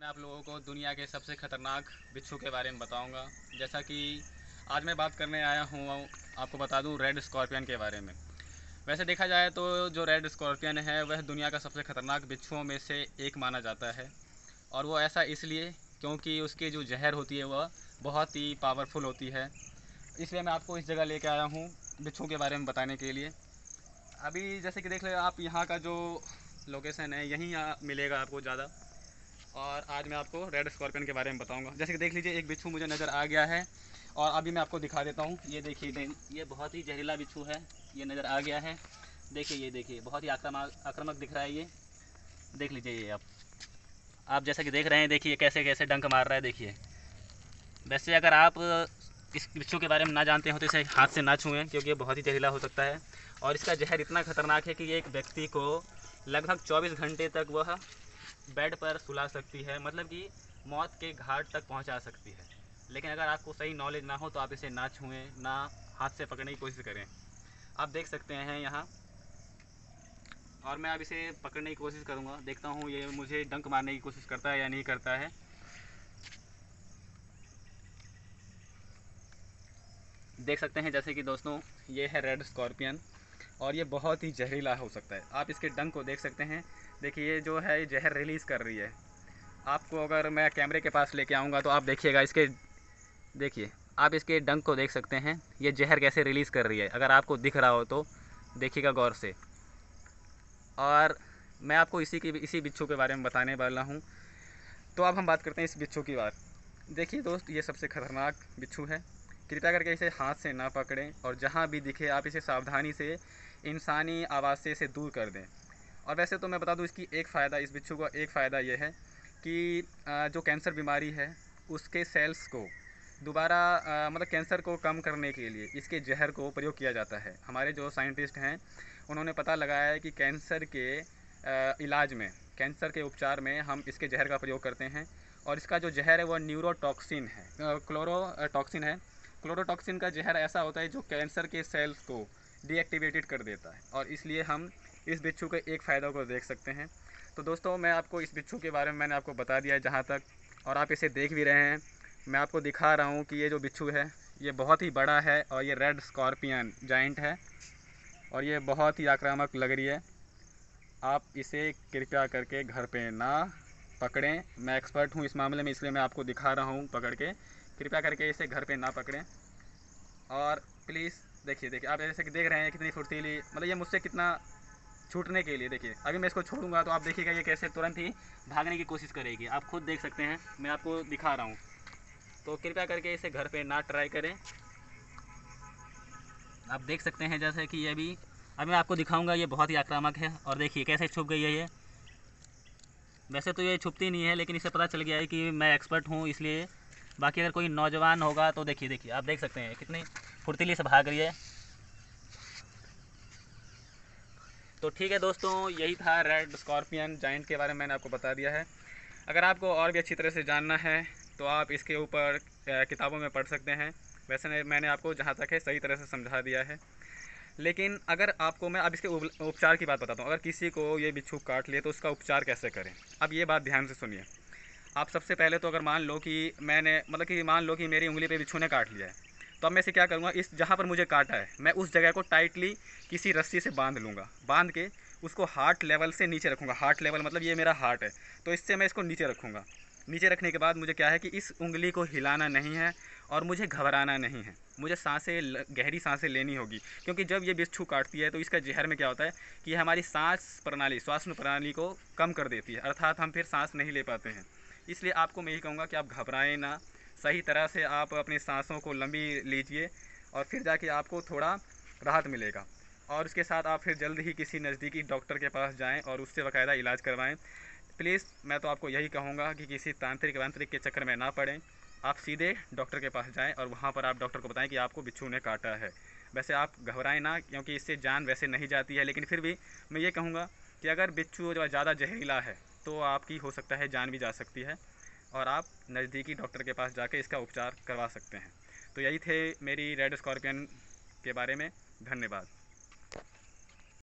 मैं आप लोगों को दुनिया के सबसे ख़तरनाक बिच्छू के बारे में बताऊंगा जैसा कि आज मैं बात करने आया हूँ आपको बता दूँ रेड स्कॉर्पियन के बारे में वैसे देखा जाए तो जो रेड स्कॉर्पियन है वह दुनिया का सबसे ख़तरनाक बिच्छुओं में से एक माना जाता है और वो ऐसा इसलिए क्योंकि उसकी जो जहर होती है वह बहुत ही पावरफुल होती है इसलिए मैं आपको इस जगह ले आया हूँ बिच्छू के बारे में बताने के लिए अभी जैसे कि देख लें आप यहाँ का जो लोकेशन है यहीं मिलेगा आपको ज़्यादा और आज मैं आपको रेड स्कॉर्पियन के बारे में बताऊंगा जैसे कि देख लीजिए एक बिच्छू मुझे नज़र आ गया है और अभी मैं आपको दिखा देता हूँ ये देखिए ये बहुत ही जहरीला बिच्छू है ये नज़र आ गया है देखिए ये देखिए बहुत ही आक्रमक आक्रामक दिख रहा है ये देख लीजिए ये आप आप जैसा कि देख रहे हैं देखिए कैसे कैसे डंक मार रहा है देखिए वैसे अगर आप इस बिच्छू के बारे में ना जानते हो तो इसे हाथ से ना छूएं क्योंकि ये बहुत ही जहरीला हो सकता है और इसका जहर इतना खतरनाक है कि एक व्यक्ति को लगभग 24 घंटे तक वह बेड पर सुला सकती है मतलब कि मौत के घाट तक पहुंचा सकती है लेकिन अगर आपको सही नॉलेज ना हो तो आप इसे ना छुएं ना हाथ से पकड़ने की कोशिश करें आप देख सकते हैं यहाँ और मैं अब इसे पकड़ने की कोशिश करूँगा देखता हूँ ये मुझे डंक मारने की कोशिश करता है या नहीं करता है देख सकते हैं जैसे कि दोस्तों ये है रेड स्कॉर्पियन और ये बहुत ही जहरीला हो सकता है आप इसके डंग को देख सकते हैं देखिए ये जो है ये जहर रिलीज़ कर रही है आपको अगर मैं कैमरे के पास लेके आऊँगा तो आप देखिएगा इसके देखिए आप इसके डंक को देख सकते हैं ये जहर कैसे रिलीज़ कर रही है अगर आपको दिख रहा हो तो देखिएगा गौर से और मैं आपको इसी की इसी बिच्छू के बारे में बताने वाला हूँ तो अब हम बात करते हैं इस बिच्छू की बात देखिए दोस्त ये सबसे ख़तरनाक बिच्छू है कृपया करके इसे हाथ से ना पकड़ें और जहाँ भी दिखे आप इसे सावधानी से इंसानी आवाज़ से दूर कर दें और वैसे तो मैं बता दूँ इसकी एक फ़ायदा इस बिच्छू का एक फ़ायदा यह है कि जो कैंसर बीमारी है उसके सेल्स को दोबारा मतलब कैंसर को कम करने के लिए इसके जहर को प्रयोग किया जाता है हमारे जो साइंटिस्ट हैं उन्होंने पता लगाया है कि कैंसर के आ, इलाज में कैंसर के उपचार में हम इसके जहर का प्रयोग करते हैं और इसका जो जहर है वो न्यूरोटॉक्सिन है क्लोरोटॉक्सिन है क्लोरोटॉक्सिन का जहर ऐसा होता है जो कैंसर के सेल्स को डीएक्टिवेटेड कर देता है और इसलिए हम इस बिच्छू के एक फ़ायदा को देख सकते हैं तो दोस्तों मैं आपको इस बिच्छू के बारे में मैंने आपको बता दिया है जहाँ तक और आप इसे देख भी रहे हैं मैं आपको दिखा रहा हूँ कि ये जो बिच्छू है ये बहुत ही बड़ा है और ये रेड स्कॉर्पियन जाइंट है और ये बहुत ही आक्रामक लग रही है आप इसे कृपया करके घर पे ना पकड़ें मैं एक्सपर्ट हूँ इस मामले में इसलिए मैं आपको दिखा रहा हूँ पकड़ के कृपया करके इसे घर पे ना पकड़ें और प्लीज़ देखिए देखिए आप जैसे कि देख रहे हैं कितनी फुर्तीली मतलब ये मुझसे कितना छूटने के लिए देखिए अभी मैं इसको छोड़ूंगा तो आप देखिएगा ये कैसे तुरंत ही भागने की कोशिश करेगी आप खुद देख सकते हैं मैं आपको दिखा रहा हूँ तो कृपया करके इसे घर पर ना ट्राई करें आप देख सकते हैं जैसे कि ये भी अब मैं आपको दिखाऊँगा ये बहुत ही आक्रामक है और देखिए कैसे छुप गई है ये वैसे तो ये छुपती नहीं है लेकिन इसे पता चल गया है कि मैं एक्सपर्ट हूँ इसलिए बाकी अगर कोई नौजवान होगा तो देखिए देखिए आप देख सकते हैं कितनी फुर्तीली से भाग रही है तो ठीक है दोस्तों यही था रेड स्कॉर्पियन जाइंट के बारे में मैंने आपको बता दिया है अगर आपको और भी अच्छी तरह से जानना है तो आप इसके ऊपर किताबों में पढ़ सकते हैं वैसे मैंने आपको जहाँ तक है सही तरह से समझा दिया है लेकिन अगर आपको मैं अब इसके उपचार की बात बताता हूँ अगर किसी को ये बिच्छू काट लिए तो उसका उपचार कैसे करें अब ये बात ध्यान से सुनिए आप सबसे पहले तो अगर मान लो कि मैंने मतलब कि मान लो कि मेरी उंगली पे बिच्छू ने काट लिया है तो अब मैं इसे क्या करूँगा इस जहाँ पर मुझे काटा है मैं उस जगह को टाइटली किसी रस्सी से बांध लूँगा बांध के उसको हार्ट लेवल से नीचे रखूँगा हार्ट लेवल मतलब ये मेरा हार्ट है तो इससे मैं इसको नीचे रखूँगा नीचे रखने के बाद मुझे क्या है कि इस उंगली को हिलाना नहीं है और मुझे घबराना नहीं है मुझे सांसें गहरी सांसें लेनी होगी क्योंकि जब ये बिच्छू काटती है तो इसका जहर में क्या होता है कि हमारी सांस प्रणाली श्वास प्रणाली को कम कर देती है अर्थात हम फिर सांस नहीं ले पाते हैं इसलिए आपको मैं यही कहूँगा कि आप घबराएं ना सही तरह से आप अपनी सांसों को लंबी लीजिए और फिर जाके आपको थोड़ा राहत मिलेगा और उसके साथ आप फिर जल्द ही किसी नज़दीकी डॉक्टर के पास जाएं और उससे बाकायदा इलाज करवाएं प्लीज़ मैं तो आपको यही कहूँगा कि किसी तांत्रिक वांत्रिक के चक्कर में ना पड़ें आप सीधे डॉक्टर के पास जाएं और वहाँ पर आप डॉक्टर को बताएं कि आपको बिच्छू ने काटा है वैसे आप घबराएं ना क्योंकि इससे जान वैसे नहीं जाती है लेकिन फिर भी मैं ये कहूँगा कि अगर बिच्छू जो ज़्यादा जहरीला है तो आपकी हो सकता है जान भी जा सकती है और आप नज़दीकी डॉक्टर के पास जाके इसका उपचार करवा सकते हैं तो यही थे मेरी रेड स्कॉर्पियन के बारे में धन्यवाद